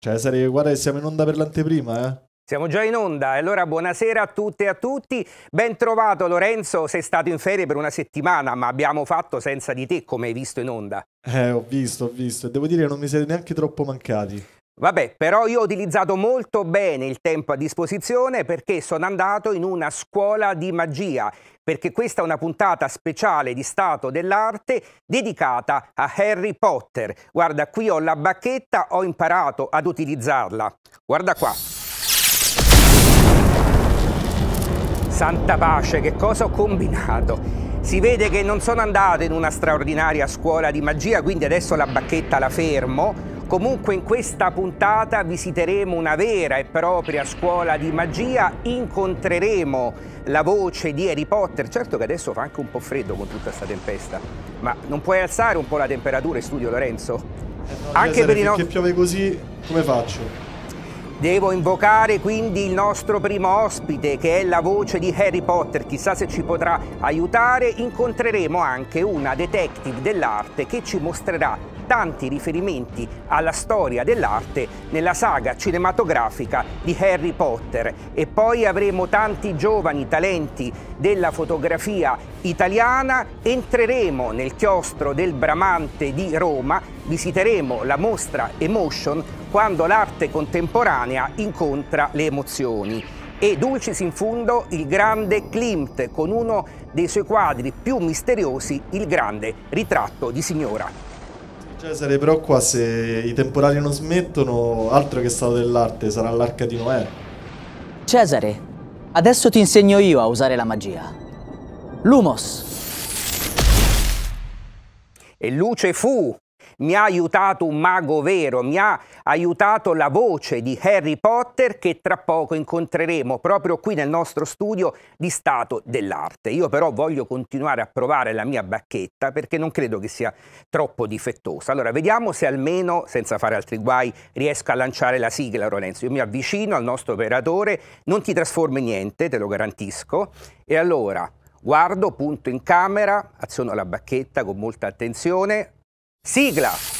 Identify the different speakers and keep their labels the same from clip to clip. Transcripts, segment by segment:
Speaker 1: Cesare, guarda che siamo in onda per l'anteprima, eh?
Speaker 2: Siamo già in onda, allora buonasera a tutte e a tutti. Ben trovato Lorenzo, sei stato in ferie per una settimana, ma abbiamo fatto senza di te, come hai visto in onda.
Speaker 1: Eh, ho visto, ho visto, e devo dire che non mi siete neanche troppo mancati.
Speaker 2: Vabbè, però io ho utilizzato molto bene il tempo a disposizione perché sono andato in una scuola di magia perché questa è una puntata speciale di Stato dell'arte dedicata a Harry Potter. Guarda, qui ho la bacchetta, ho imparato ad utilizzarla. Guarda qua. Santa pace, che cosa ho combinato? Si vede che non sono andato in una straordinaria scuola di magia, quindi adesso la bacchetta la fermo Comunque in questa puntata visiteremo una vera e propria scuola di magia, incontreremo la voce di Harry Potter, certo che adesso fa anche un po' freddo con tutta questa tempesta, ma non puoi alzare un po' la temperatura in studio Lorenzo? No, anche per i nostri... Perché
Speaker 1: piove così, come faccio?
Speaker 2: Devo invocare quindi il nostro primo ospite che è la voce di Harry Potter, chissà se ci potrà aiutare, incontreremo anche una detective dell'arte che ci mostrerà tanti riferimenti alla storia dell'arte nella saga cinematografica di Harry Potter e poi avremo tanti giovani talenti della fotografia italiana, entreremo nel chiostro del Bramante di Roma, visiteremo la mostra Emotion quando l'arte contemporanea incontra le emozioni e Dulcis in fundo il grande Klimt con uno dei suoi quadri più misteriosi, il grande ritratto di signora.
Speaker 3: Cesare qua se i temporali non smettono, altro che stato dell'arte, sarà l'arca di Noè. Cesare, adesso ti insegno io a usare la magia. Lumos. E luce fu
Speaker 2: mi ha aiutato un mago vero, mi ha aiutato la voce di Harry Potter che tra poco incontreremo proprio qui nel nostro studio di Stato dell'Arte. Io però voglio continuare a provare la mia bacchetta perché non credo che sia troppo difettosa. Allora vediamo se almeno, senza fare altri guai, riesco a lanciare la sigla Lorenzo. Io mi avvicino al nostro operatore, non ti trasformi niente, te lo garantisco. E allora guardo, punto in camera, aziono la bacchetta con molta attenzione, siglas.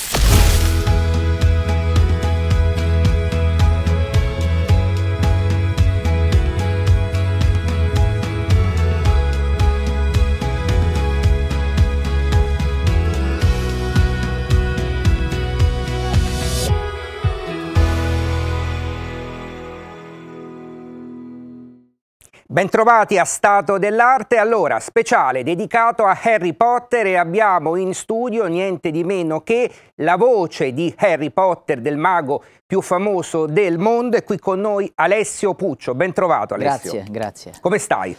Speaker 2: Bentrovati a Stato dell'Arte, allora speciale dedicato a Harry Potter e abbiamo in studio niente di meno che la voce di Harry Potter, del mago più famoso del mondo e qui con noi Alessio Puccio. Bentrovato Alessio. Grazie, grazie. Come stai?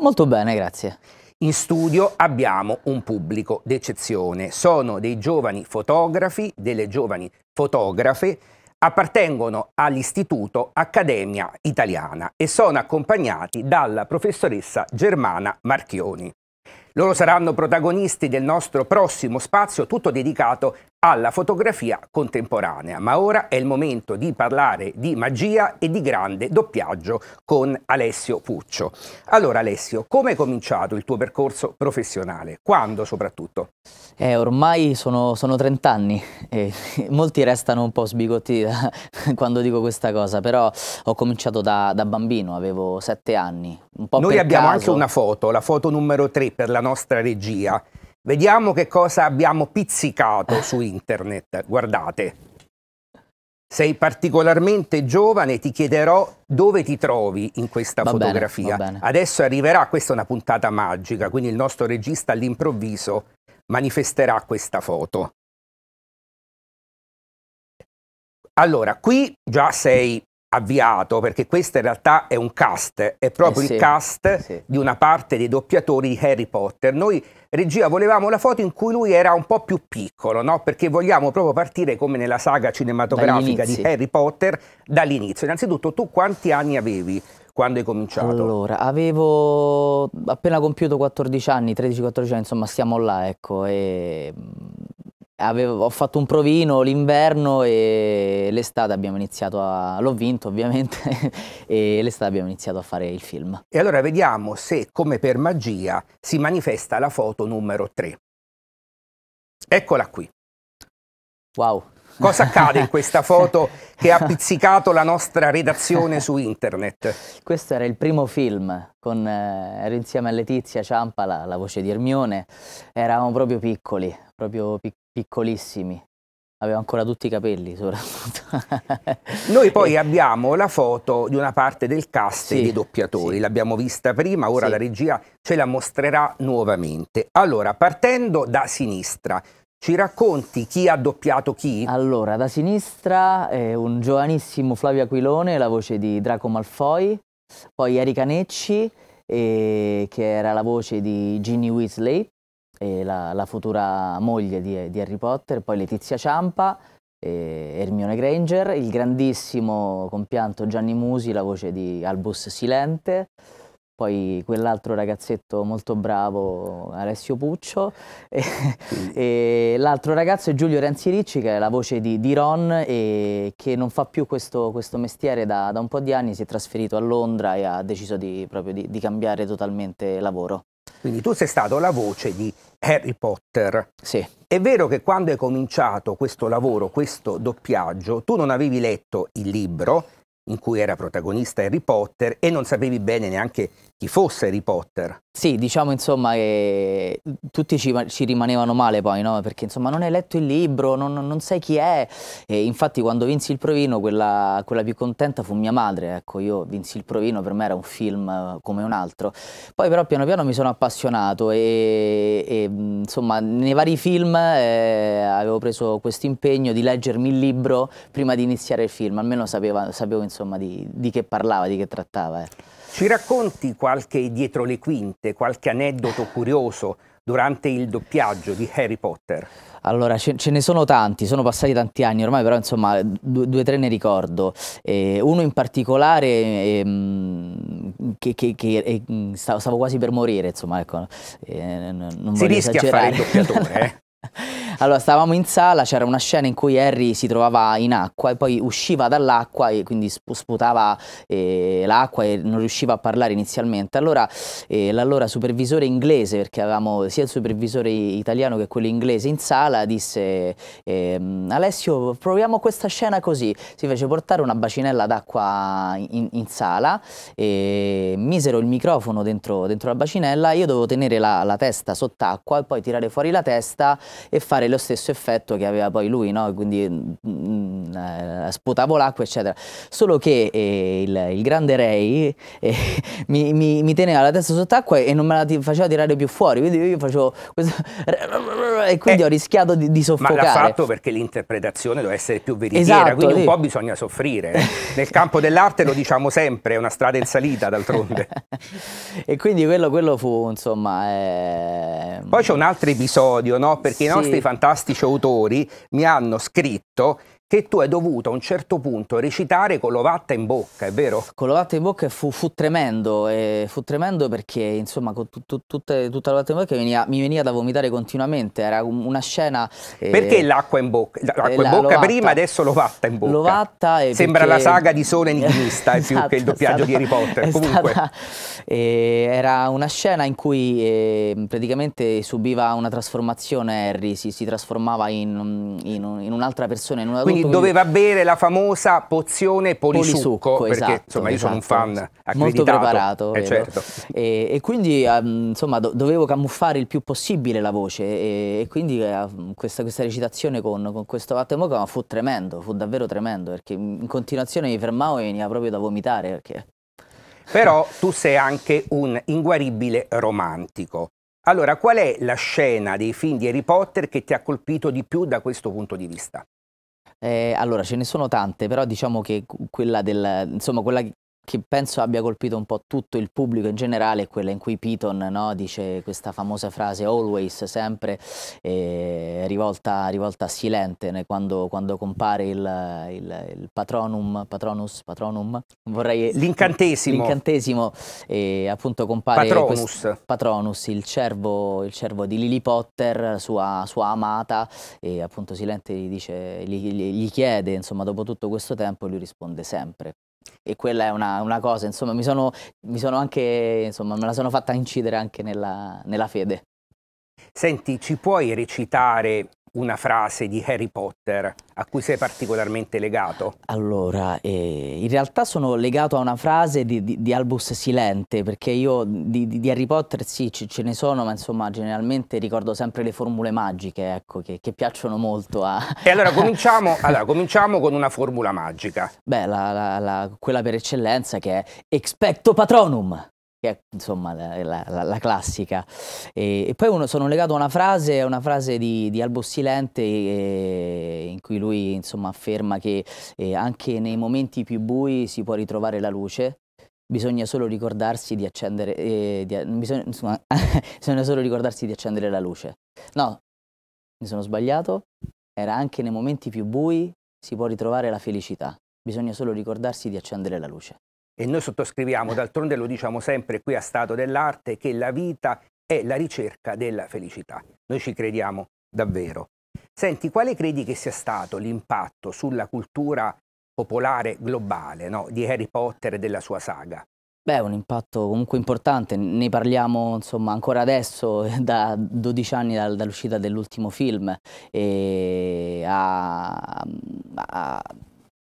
Speaker 2: Molto bene, grazie. In studio abbiamo un pubblico d'eccezione, sono dei giovani fotografi, delle giovani fotografe appartengono all'Istituto Accademia Italiana e sono accompagnati dalla professoressa Germana Marchioni. Loro saranno protagonisti del nostro prossimo spazio tutto dedicato alla fotografia contemporanea. Ma ora è il momento di parlare di magia e di grande doppiaggio con Alessio Puccio. Allora Alessio, come è
Speaker 3: cominciato il tuo percorso professionale? Quando soprattutto? Eh, ormai sono, sono 30 anni e molti restano un po' sbigottiti quando dico questa cosa, però ho cominciato da, da bambino, avevo 7 anni. Un po Noi abbiamo caso. anche una
Speaker 2: foto, la foto numero 3 per la nostra regia, Vediamo che cosa abbiamo pizzicato su internet. Guardate. Sei particolarmente giovane, ti chiederò dove ti trovi in questa va fotografia. Bene, Adesso arriverà, questa è una puntata magica, quindi il nostro regista all'improvviso manifesterà questa foto. Allora, qui già sei avviato, perché questo in realtà è un cast, è proprio eh sì, il cast eh sì. di una parte dei doppiatori di Harry Potter. Noi, regia, volevamo la foto in cui lui era un po' più piccolo, no? perché vogliamo proprio partire come nella saga cinematografica di Harry Potter dall'inizio. Innanzitutto, tu quanti anni avevi? Quando hai cominciato? Allora,
Speaker 3: avevo appena compiuto 14 anni, 13-14 anni, insomma, stiamo là, ecco, e Avevo, ho fatto un provino l'inverno e l'estate abbiamo iniziato a... l'ho vinto ovviamente e l'estate abbiamo iniziato a fare il film.
Speaker 2: E allora vediamo se come per magia si manifesta la foto numero 3. Eccola qui. Wow. Cosa accade in questa foto che ha pizzicato la nostra
Speaker 3: redazione su internet? Questo era il primo film, con, eh, ero insieme a Letizia Ciampa, la, la voce di Ermione, eravamo proprio piccoli, proprio pic piccolissimi. Avevo ancora tutti i capelli, soprattutto. Noi poi abbiamo
Speaker 2: la foto di una parte del cast sì, dei doppiatori, sì. l'abbiamo vista prima, ora sì. la regia ce la mostrerà nuovamente. Allora, partendo da sinistra, ci racconti
Speaker 3: chi ha doppiato chi? Allora, da sinistra è eh, un giovanissimo Flavio Aquilone, la voce di Draco Malfoy, poi Erika Necci, eh, che era la voce di Ginny Weasley, la, la, futura moglie di, di, Harry Potter, poi Letizia Ciampa, Hermione Granger, il grandissimo compianto Gianni Musi, la voce di Albus Silente, poi quell'altro ragazzetto molto bravo Alessio Puccio, e, e l'altro ragazzo è Giulio Renzi Ricci che è la voce di, di Ron e che non fa più questo, questo mestiere da, da, un po' di anni, si è trasferito a Londra e ha deciso di, proprio di, di cambiare totalmente lavoro. Quindi
Speaker 2: tu sei stato la
Speaker 3: voce di Harry Potter. Sì. È vero che quando è
Speaker 2: cominciato questo lavoro, questo doppiaggio, tu non avevi letto il libro in cui era protagonista Harry Potter e non sapevi bene neanche chi fosse Harry Potter.
Speaker 3: Sì, diciamo insomma che mm, tutti ci, ci rimanevano male poi, no? Perché insomma non hai letto il libro, non, non sai chi è. E infatti quando vinsi il provino quella, quella, più contenta fu mia madre, ecco io vinsi il provino, per me era un film eh, come un altro. Poi però piano piano mi sono appassionato e, e mm, insomma nei vari film eh, avevo preso questo impegno di leggermi il libro prima di iniziare il film, almeno sapeva, sapevo insomma di, di, che parlava, di che trattava. Eh. Ci racconti qualche dietro le quinte,
Speaker 2: qualche aneddoto curioso durante il doppiaggio di Harry Potter?
Speaker 3: Allora, ce, ce, ne sono tanti, sono passati tanti anni ormai, però insomma due o tre ne ricordo. Eh, uno in particolare eh, che, che, che eh, stavo, stavo, quasi per morire, insomma, ecco, eh, non si rischia a fare il doppiatore, eh? Allora, stavamo in sala, c'era una scena in cui Harry si trovava in acqua e poi usciva dall'acqua e quindi sputava eh, l'acqua e non riusciva a parlare inizialmente. Allora, eh, l'allora supervisore inglese, perché avevamo sia il supervisore italiano che quello inglese in sala, disse eh, Alessio, proviamo questa scena così. Si fece portare una bacinella d'acqua in, in, sala, misero il microfono dentro, dentro, la bacinella, io dovevo tenere la, la testa sott'acqua e poi tirare fuori la testa e fare lo stesso effetto che aveva poi lui, no? quindi mh, mm, mm, eh, sputavo l'acqua, eccetera. Solo che eh, il, il, grande Ray eh, mi, mi, mi, teneva la testa sott'acqua e non me la faceva tirare più fuori, quindi io facevo questo e quindi eh, ho rischiato di, di, soffocare. Ma l'ha
Speaker 2: fatto perché l'interpretazione deve essere più veritiera, esatto, quindi sì. un po' bisogna soffrire. Eh. Nel campo dell'arte lo diciamo sempre, è una strada in salita d'altronde.
Speaker 3: e quindi quello, quello
Speaker 2: fu, insomma... Eh... Poi c'è un altro episodio, no? Perché sì. i nostri fantastici autori mi hanno scritto che tu hai dovuto a un certo punto recitare con l'ovatta in
Speaker 3: bocca, è vero? Con l'ovatta in bocca fu, fu tremendo, fu tremendo perché insomma con tu, tu, tutta, tutta l'ovatta in bocca mi veniva, mi veniva, da vomitare continuamente, era una scena... Eh, perché l'acqua in bocca? L'acqua in bocca prima, adesso
Speaker 2: l'ovatta in bocca. L'ovatta Sembra perché... la saga di Sole Enigmista, esatto, più che il doppiaggio stata, di Harry esatto. Potter, comunque. Stata,
Speaker 3: eh, era una scena in cui eh, praticamente subiva una trasformazione Harry, si, si trasformava in, in, in un'altra persona, in una Quindi quindi doveva
Speaker 2: bere la famosa pozione polisucco, polisucco perché esatto, insomma io esatto. sono un esatto. fan Molto preparato. Eh, certo.
Speaker 3: e, e, quindi ehm, insomma dovevo camuffare il più possibile la voce e, e quindi ehm, questa, questa, recitazione con, con questo Vatemoca fu tremendo, fu davvero tremendo perché in continuazione mi fermavo e veniva proprio da vomitare perché...
Speaker 2: Però tu sei anche un inguaribile romantico. Allora, qual è la scena dei film di Harry Potter che ti ha colpito di più da
Speaker 3: questo punto di vista? Eh, allora, ce ne sono tante, però diciamo che quella, del, insomma, quella che penso abbia colpito un po' tutto il pubblico in generale, è quella in cui Piton no, dice questa famosa frase always, sempre, eh, rivolta, rivolta a Silente, quando, quando compare il, il, il, patronum, patronus, patronum, vorrei... L'incantesimo. L'incantesimo, e appunto compare... Patronus. Quest, patronus, il cervo, il cervo di Lily Potter, sua, sua amata, e appunto Silente gli, dice, gli, gli chiede, insomma, dopo tutto questo tempo, lui risponde sempre e quella è una, una cosa, insomma, mi sono, mi sono, anche, insomma, me la sono fatta incidere anche nella, nella fede. Senti, ci puoi recitare una frase
Speaker 2: di Harry Potter a cui sei particolarmente legato?
Speaker 3: Allora, eh, in realtà sono legato a una frase di, di, di Albus Silente, perché io di, di Harry Potter sì, ce, ce, ne sono, ma insomma generalmente ricordo sempre le formule magiche, ecco, che, che piacciono molto a... E allora cominciamo, allora, cominciamo con una formula magica. Beh, la, la, la, quella per eccellenza che è Expecto Patronum che è insomma la, la, la classica. E, e poi uno, sono legato a una frase, una frase di, di Albo Silente eh, in cui lui insomma, afferma che eh, anche nei momenti più bui si può ritrovare la luce. Bisogna solo ricordarsi di accendere, eh, di, bisogna, insomma, bisogna solo ricordarsi di accendere la luce. No, mi sono sbagliato. Era anche nei momenti più bui si può ritrovare la felicità. Bisogna solo ricordarsi di accendere la luce.
Speaker 2: E noi sottoscriviamo, d'altronde lo diciamo sempre qui a Stato dell'Arte, che la vita è la ricerca della felicità. Noi ci crediamo davvero. Senti, quale credi che sia stato l'impatto sulla cultura popolare globale no? di Harry Potter e della sua saga?
Speaker 3: Beh, un impatto comunque importante, ne parliamo insomma ancora adesso, da 12 anni dal, dall'uscita dell'ultimo film, e a, ah, ha ah,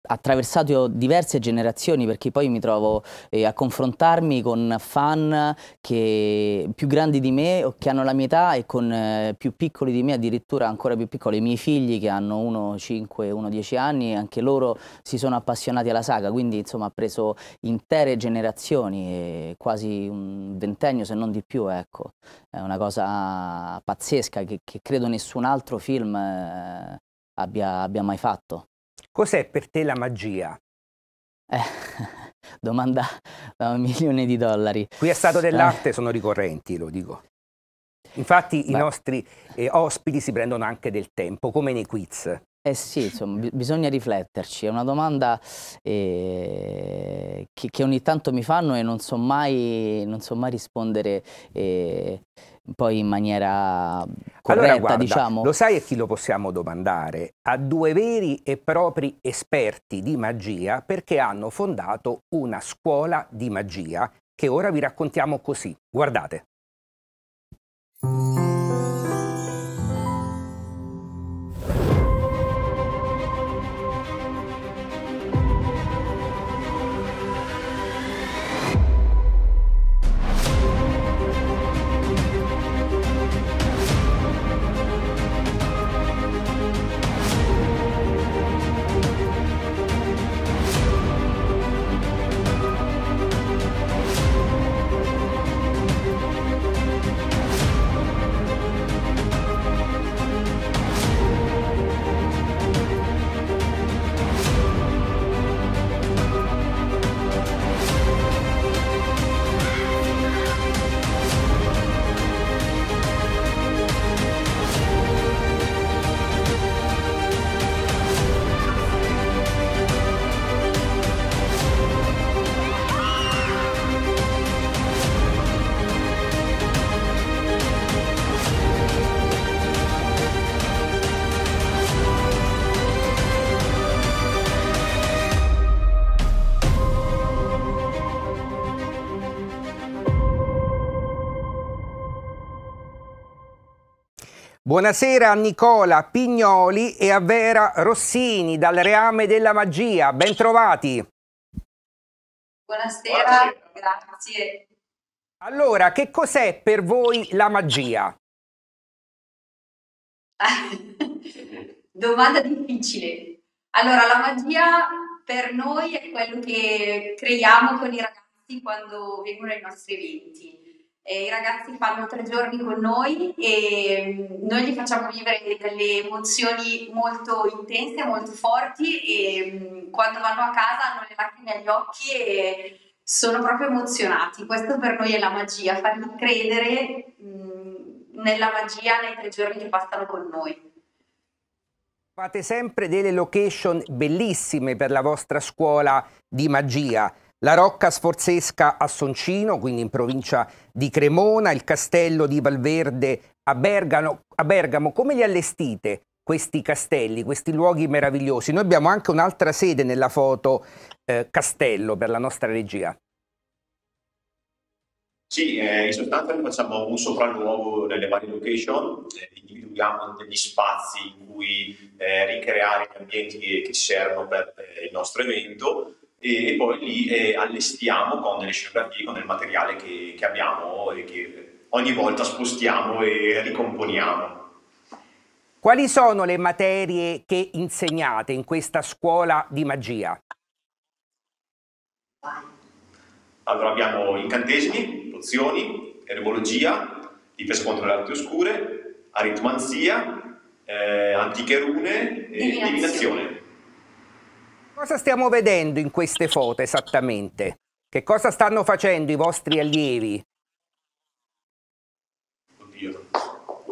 Speaker 3: attraversato diverse generazioni perché poi mi trovo eh, a confrontarmi con fan che più grandi di me o che hanno la mia età e con eh, più piccoli di me addirittura ancora più piccoli i miei figli che hanno uno 5 uno 10 anni anche loro si sono appassionati alla saga quindi insomma ha preso intere generazioni quasi un ventennio se non di più ecco è una cosa pazzesca che, che credo nessun altro film eh, abbia, abbia mai fatto Cos'è per te la magia? Eh, domanda da un milione di dollari. Qui a Stato dell'Arte
Speaker 2: eh. sono ricorrenti, lo dico. Infatti Beh. i nostri eh, ospiti si prendono anche del tempo, come nei
Speaker 3: quiz. Eh sì, insomma, bisogna rifletterci. È una domanda eh, che, che, ogni tanto mi fanno e non so mai, non so mai rispondere eh, poi in maniera corretta, allora, guarda, diciamo. Lo sai a chi lo possiamo domandare?
Speaker 2: A due veri e propri esperti di magia perché hanno fondato una scuola di magia che ora vi raccontiamo così. Guardate. Buonasera a Nicola Pignoli e a Vera Rossini dal Reame della Magia. Bentrovati.
Speaker 1: Buonasera, Buonasera. grazie.
Speaker 2: Allora, che cos'è per voi la magia?
Speaker 3: Domanda difficile.
Speaker 4: Allora, la magia per noi è quello che
Speaker 3: creiamo con
Speaker 4: i ragazzi quando vengono ai nostri eventi i ragazzi fanno tre giorni con noi e mm, noi gli facciamo vivere delle emozioni molto intense, molto forti e mm, quando vanno a casa hanno le lacrime agli occhi e
Speaker 2: sono proprio emozionati. Questo per noi è la magia, fargli credere
Speaker 4: mm, nella magia nei tre giorni che passano con noi.
Speaker 2: Fate sempre delle location bellissime per la vostra scuola di magia la Rocca Sforzesca a Soncino, quindi in provincia di Cremona, il castello di Valverde a, Bergano, a Bergamo. Come li allestite questi castelli, questi luoghi meravigliosi? Noi abbiamo anche un'altra sede nella foto eh, castello per la nostra regia.
Speaker 1: Sì, eh, in sostanza noi facciamo un sopralluogo nelle varie location, eh, individuiamo degli spazi in cui eh, ricreare gli ambienti che, che servono per eh, il nostro evento e, e poi li eh, allestiamo con delle scenografie, con del materiale che, che abbiamo e che ogni volta spostiamo e ricomponiamo.
Speaker 2: Quali sono le materie che insegnate in questa scuola di magia?
Speaker 1: Allora abbiamo incantesimi, pozioni, erbologia, difesa contro le arti oscure, aritmanzia, eh, antiche rune e divinazione. divinazione
Speaker 2: cosa stiamo vedendo in queste foto esattamente? Che cosa stanno facendo i vostri allievi?
Speaker 1: Oddio,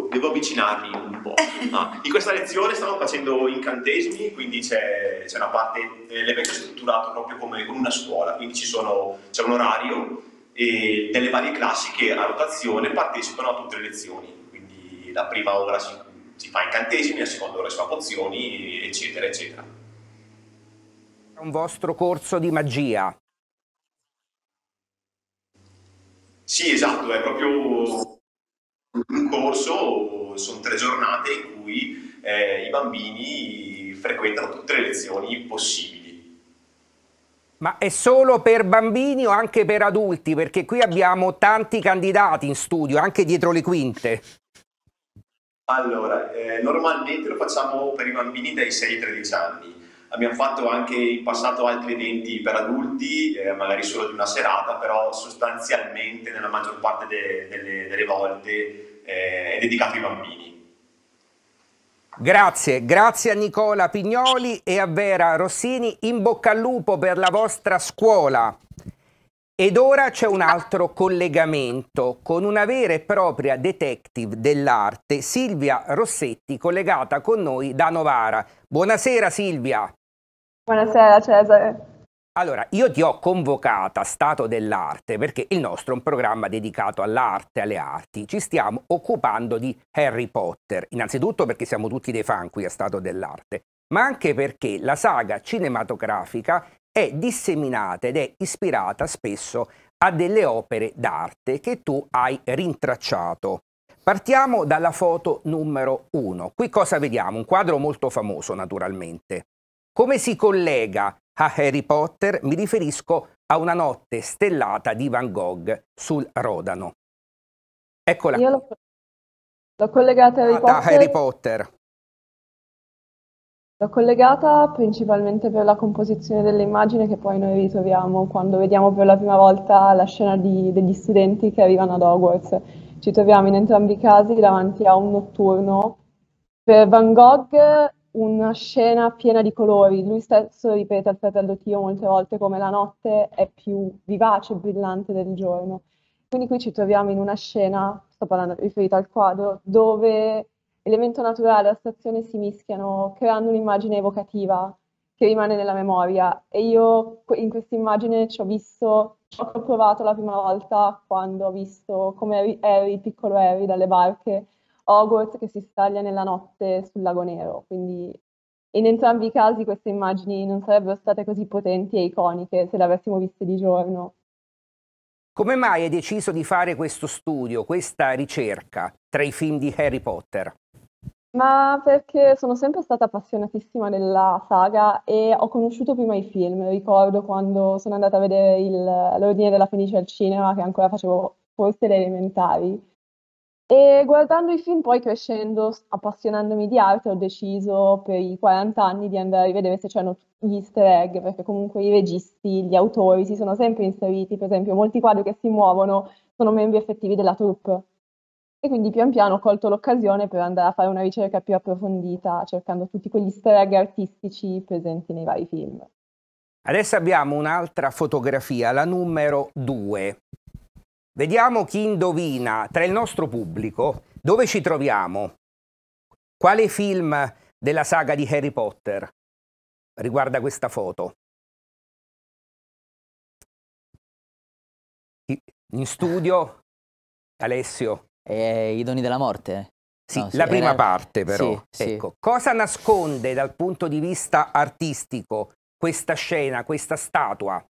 Speaker 1: devo avvicinarmi un po'. Ah, in questa lezione stanno facendo incantesimi, quindi c'è, una parte, l'evento è strutturato proprio come, una scuola, quindi c'è un orario e delle varie classi che a rotazione partecipano a tutte le lezioni, quindi la prima ora si, si fa incantesimi, la seconda ora si fa pozioni, eccetera, eccetera.
Speaker 2: Un vostro corso di magia.
Speaker 1: Sì, esatto, è proprio un corso, sono tre giornate in cui
Speaker 2: eh, i bambini frequentano tutte le lezioni possibili. Ma è solo per bambini o anche per adulti? Perché qui abbiamo tanti candidati in studio, anche dietro le quinte.
Speaker 1: Allora, eh, normalmente lo facciamo per i bambini dai 6 ai 13 anni Abbiamo fatto anche in passato altri eventi per adulti, eh, magari solo di una serata, però sostanzialmente nella maggior parte de delle, delle, volte eh, è dedicato ai bambini.
Speaker 2: Grazie, grazie a Nicola Pignoli e a Vera Rossini, in bocca al lupo per la vostra scuola. Ed ora c'è un altro collegamento con una vera e propria detective dell'arte, Silvia Rossetti, collegata con noi da Novara. Buonasera Silvia.
Speaker 4: Buonasera Cesare.
Speaker 2: Allora, io ti ho convocata a Stato dell'arte perché il nostro è un programma dedicato all'arte, alle arti. Ci stiamo occupando di Harry Potter, innanzitutto perché siamo tutti dei fan qui a Stato dell'arte, ma anche perché la saga cinematografica è disseminata ed è ispirata spesso a delle opere d'arte che tu hai rintracciato. Partiamo dalla foto numero 1. Qui cosa vediamo? Un quadro molto famoso naturalmente. Come si collega a Harry Potter mi riferisco a una notte stellata di Van Gogh sul Rodano. Eccola. Io l'ho,
Speaker 4: l'ho collegata a Harry ah, Potter. Harry
Speaker 2: Potter.
Speaker 4: L'ho collegata principalmente per la composizione delle immagini che poi noi ritroviamo quando vediamo per la prima volta la scena di, degli studenti che arrivano ad Hogwarts. Ci troviamo in entrambi i casi davanti a un notturno. Per Van Gogh una scena piena di colori. Lui stesso ripete al fratello Tio molte volte come la notte è più vivace e brillante del giorno. Quindi qui ci troviamo in una scena, sto parlando riferita al quadro, dove elemento naturale e stazione si mischiano creando un'immagine evocativa che rimane nella memoria. E io in questa immagine ci ho visto ciò ho provato la prima volta quando ho visto come Harry, piccolo Harry, dalle barche Hogwarts che si staglia nella notte sul lago nero, quindi in entrambi i casi queste immagini non sarebbero state così potenti e iconiche se le avessimo viste di giorno.
Speaker 2: Come mai hai deciso di fare questo studio, questa ricerca tra i film di Harry Potter?
Speaker 4: Ma perché sono sempre stata appassionatissima della saga e ho conosciuto prima i film. Ricordo quando sono andata a vedere il, l'Ordine della Fenice al cinema, che ancora facevo forse le elementari, e guardando i film, poi crescendo, appassionandomi di arte, ho deciso per i 40 anni di andare a rivedere se c'erano gli easter egg, perché comunque i registi, gli autori si sono sempre inseriti, per esempio molti quadri che si muovono sono membri effettivi della troupe. E quindi pian piano ho colto l'occasione per andare a fare una ricerca più approfondita, cercando tutti quegli easter egg artistici presenti nei vari film.
Speaker 2: Adesso abbiamo un'altra fotografia, la numero 2. Vediamo chi indovina tra il nostro pubblico dove ci troviamo. Quale film della saga di Harry Potter riguarda questa foto?
Speaker 3: In studio, Alessio. Eh, I doni della morte. Sì, no, sì, la eh, prima era... parte però. Sì, ecco. Cosa nasconde
Speaker 2: dal punto di vista artistico questa scena, questa statua?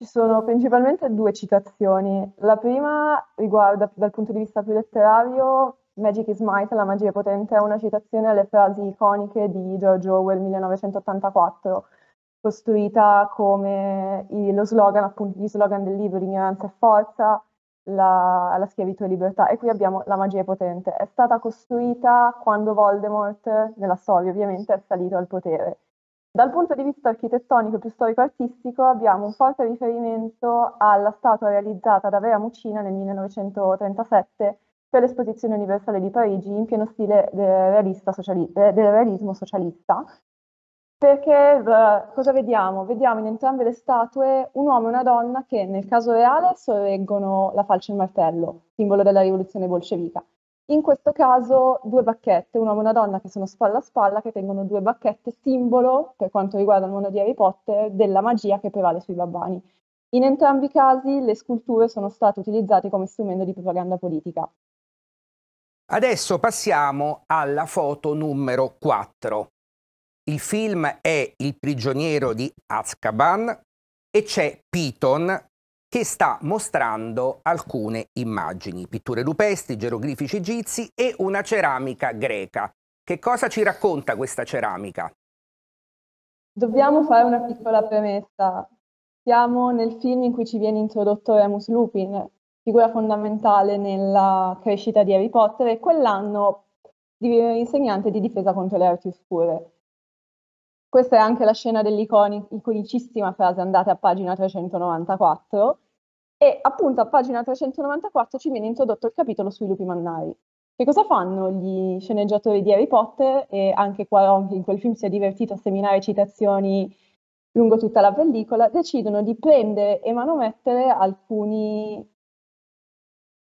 Speaker 4: Ci sono principalmente due citazioni. La prima riguarda dal punto di vista più letterario Magic is Might, la magia è potente, è una citazione alle frasi iconiche di George Orwell 1984, costruita come lo slogan, appunto, gli slogan del libro, l'ignoranza è forza, la, la schiavitù e libertà. E qui abbiamo la magia è potente. È stata costruita quando Voldemort, nella storia ovviamente, è salito al potere dal punto di vista architettonico e più storico-artistico abbiamo un forte riferimento alla statua realizzata da Vera Mucina nel 1937 per l'Esposizione Universale di Parigi in pieno stile del, sociali- del realismo socialista, perché uh, cosa vediamo? Vediamo in entrambe le statue un uomo e una donna che nel caso reale sorreggono la falce e il martello, simbolo della rivoluzione bolscevica, in questo caso due bacchette, un uomo e una donna che sono spalla a spalla, che tengono due bacchette, simbolo, per quanto riguarda il mondo di Harry Potter, della magia che prevale sui babbani. In entrambi i casi le sculture sono state utilizzate come strumento di propaganda politica.
Speaker 2: Adesso passiamo alla foto numero 4. Il film è Il prigioniero di Azkaban e c'è Piton che sta mostrando alcune immagini, pitture rupestri, geroglifici egizi e una ceramica greca. Che cosa ci racconta questa ceramica?
Speaker 4: Dobbiamo fare una piccola premessa. Siamo nel film in cui ci viene introdotto Remus Lupin, figura fondamentale nella crescita di Harry Potter e quell'anno di insegnante di difesa contro le arti oscure. Questa è anche la scena dell'iconicissima frase andate a pagina 394 e appunto a pagina 394 ci viene introdotto il capitolo sui lupi mannari. Che cosa fanno gli sceneggiatori di Harry Potter e anche Quaron che in quel film si è divertito a seminare citazioni lungo tutta la pellicola, decidono di prendere e manomettere alcuni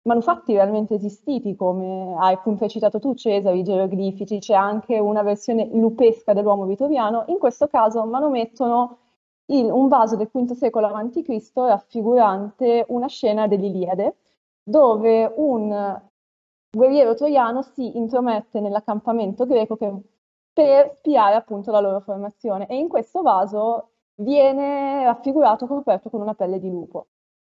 Speaker 4: manufatti realmente esistiti, come hai appunto citato tu Cesare, i geroglifici, c'è anche una versione lupesca dell'uomo vitoviano, in questo caso manomettono il, un vaso del V secolo a.C. raffigurante una scena dell'Iliade, dove un guerriero troiano si intromette nell'accampamento greco che, per spiare appunto la loro formazione e in questo vaso viene raffigurato coperto con una pelle di lupo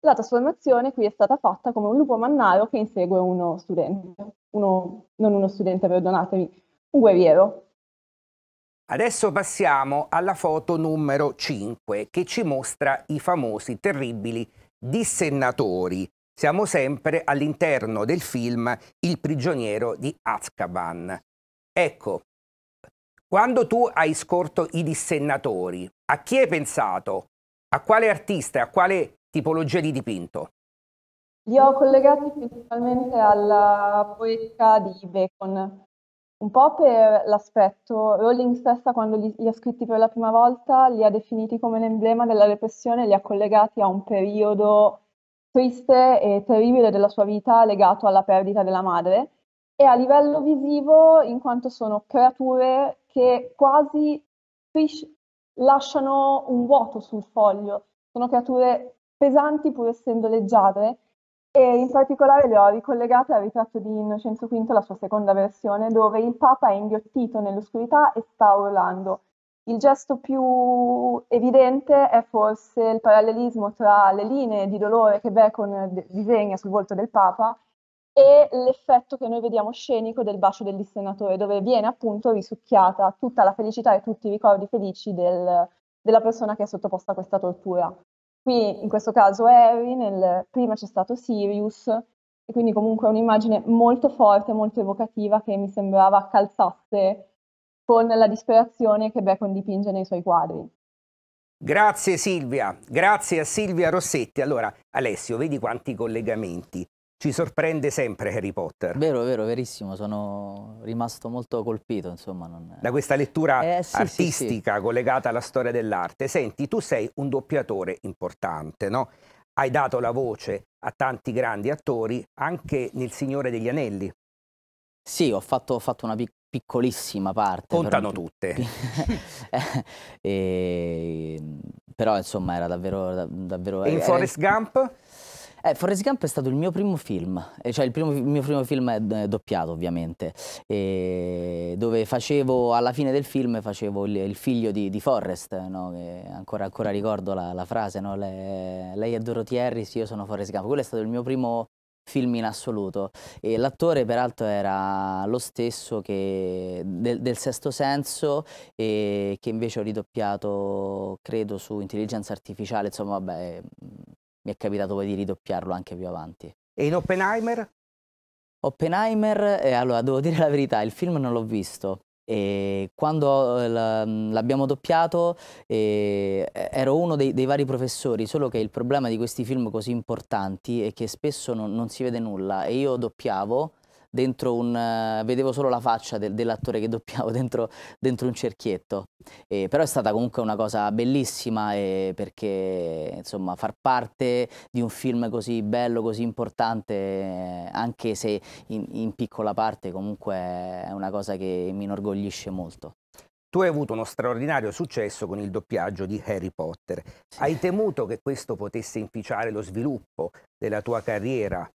Speaker 4: la trasformazione qui è stata fatta come un lupo mannaro che insegue uno studente, uno, non uno studente, perdonatemi, un guerriero.
Speaker 2: Adesso passiamo alla foto numero 5 che ci mostra i famosi terribili dissennatori. Siamo sempre all'interno del film Il prigioniero di Azkaban. Ecco, quando tu hai scorto i dissennatori, a chi hai pensato? A quale artista, a quale tipologia di dipinto?
Speaker 4: Li ho collegati principalmente alla poetica di Bacon, un po' per l'aspetto. Rowling stessa, quando li, li, ha scritti per la prima volta, li ha definiti come l'emblema della repressione, li ha collegati a un periodo triste e terribile della sua vita legato alla perdita della madre e a livello visivo in quanto sono creature che quasi lasciano un vuoto sul foglio, sono creature pesanti pur essendo leggere e in particolare le ho ricollegate al ritratto di Innocenzo V, la sua seconda versione, dove il Papa è inghiottito nell'oscurità e sta urlando. Il gesto più evidente è forse il parallelismo tra le linee di dolore che Bacon disegna sul volto del Papa e l'effetto che noi vediamo scenico del bacio del dissenatore, dove viene appunto risucchiata tutta la felicità e tutti i ricordi felici del, della persona che è sottoposta a questa tortura. Qui in questo caso Harry, nel, prima c'è stato Sirius, e quindi comunque è un'immagine molto forte, molto evocativa che mi sembrava calzasse con la disperazione che Bacon dipinge nei suoi quadri.
Speaker 2: Grazie Silvia, grazie a Silvia Rossetti. Allora Alessio, vedi quanti collegamenti ci sorprende sempre Harry Potter.
Speaker 3: Vero, vero, verissimo, sono rimasto molto colpito, insomma. Non... Da questa
Speaker 2: lettura eh, sì, artistica sì, sì. collegata alla storia dell'arte. Senti, tu sei un doppiatore importante, no? Hai dato la voce a tanti grandi attori, anche nel Signore
Speaker 3: degli Anelli. Sì, ho fatto, ho fatto una piccola piccolissima parte. Contano però... tutte. e... Eh, ehm, però insomma era davvero... davvero... E in Forrest Gump? Eh, Forrest Gump è stato il mio primo film, eh, cioè il, primo, il mio primo film è eh, doppiato ovviamente, e eh, dove facevo, alla fine del film facevo il, il figlio di, di Forrest, no? ancora, ancora, ricordo la, la frase, no? Le, lei è Dorothy Harris, io sono Forrest Gump, quello è stato il mio primo film in assoluto e l'attore peraltro era lo stesso che del, del, sesto senso e che invece ho ridoppiato credo su intelligenza artificiale insomma vabbè mi è capitato poi di ridoppiarlo anche più avanti. E in Oppenheimer? Oppenheimer, eh, allora devo dire la verità, il film non l'ho visto, e quando eh, mm, l'abbiamo doppiato eh, ero uno dei, dei, vari professori, solo che il problema di questi film così importanti è che spesso non, non si vede nulla e io doppiavo dentro un... Eh, vedevo solo la faccia de dell'attore che doppiavo dentro, dentro un cerchietto. E, però è stata comunque una cosa bellissima perché insomma far parte di un film così bello, così importante, anche se in, in piccola parte comunque è una cosa che mi inorgoglisce molto. Tu hai avuto uno straordinario successo con il doppiaggio di Harry Potter. Sì. Hai temuto che
Speaker 2: questo potesse inficiare lo sviluppo della tua carriera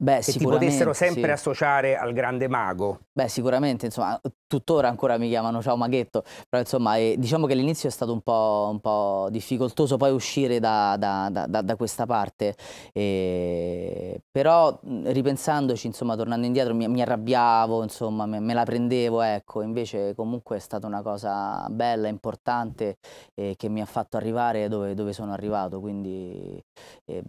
Speaker 3: Beh, che ti potessero sempre sì. associare al grande mago. Beh, sicuramente, insomma, tuttora ancora mi chiamano Ciao Maghetto, però insomma, eh, diciamo che l'inizio è stato un po', un po', difficoltoso poi uscire da, da, da, da questa parte, e... Eh, però ripensandoci, insomma, tornando indietro mi, mi arrabbiavo, insomma, me, me, la prendevo, ecco, invece comunque è stata una cosa bella, importante, eh, che mi ha fatto arrivare dove, dove sono arrivato, quindi... Eh,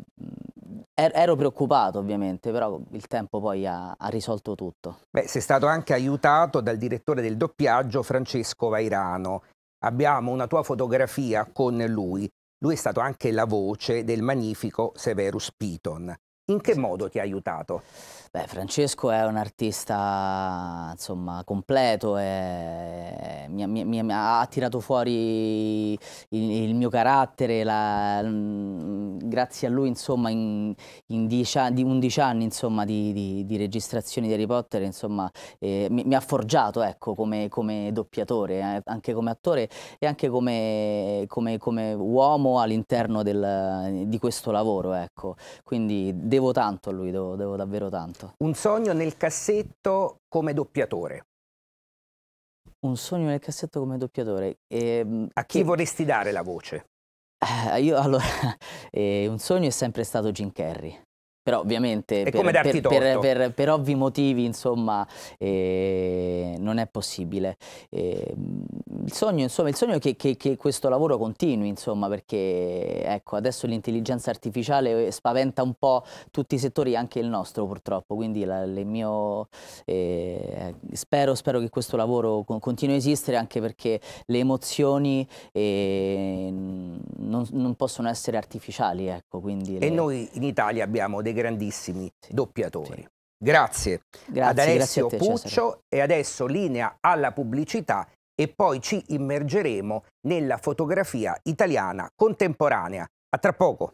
Speaker 3: Er-, ero preoccupato ovviamente, però il tempo poi ha, ha risolto tutto. Beh, sei stato anche aiutato dal direttore del doppiaggio Francesco
Speaker 2: Vairano. Abbiamo una tua fotografia con lui. Lui è stato anche la voce
Speaker 3: del magnifico Severus Piton. In che modo ti ha aiutato? Beh, Francesco è un artista insomma, completo, è, mi, mi, mi, ha tirato fuori il, il mio carattere, la, mm, grazie a lui insomma, in, in dieci anni, 11 anni insomma, di, di, di, registrazioni di Harry Potter insomma, eh, mi, ha forgiato ecco, come, come, doppiatore, eh, anche come attore e anche come, come, come uomo all'interno di questo lavoro. Ecco. Quindi devo tanto a lui, devo, devo davvero tanto. Certo. Un sogno nel cassetto come doppiatore. Un sogno nel cassetto come doppiatore. E, ehm, A chi che... vorresti dare la voce? Eh, io allora, eh, un sogno è sempre stato Jim Carrey però ovviamente per, per, per, per, ovvi motivi insomma eh, non è possibile eh, il sogno insomma il sogno è che, che, che, questo lavoro continui insomma perché ecco adesso l'intelligenza artificiale eh, spaventa un po' tutti i settori anche il nostro purtroppo quindi la, mio, eh, spero, spero, che questo lavoro continui a esistere anche perché le emozioni eh, non, non, possono essere artificiali ecco quindi e noi in Italia abbiamo dei grandissimi doppiatori. Sì. Grazie,
Speaker 2: grazie, ad Alessio grazie te, Puccio Cesare. e adesso linea alla pubblicità e poi ci immergeremo nella fotografia italiana contemporanea. A tra poco.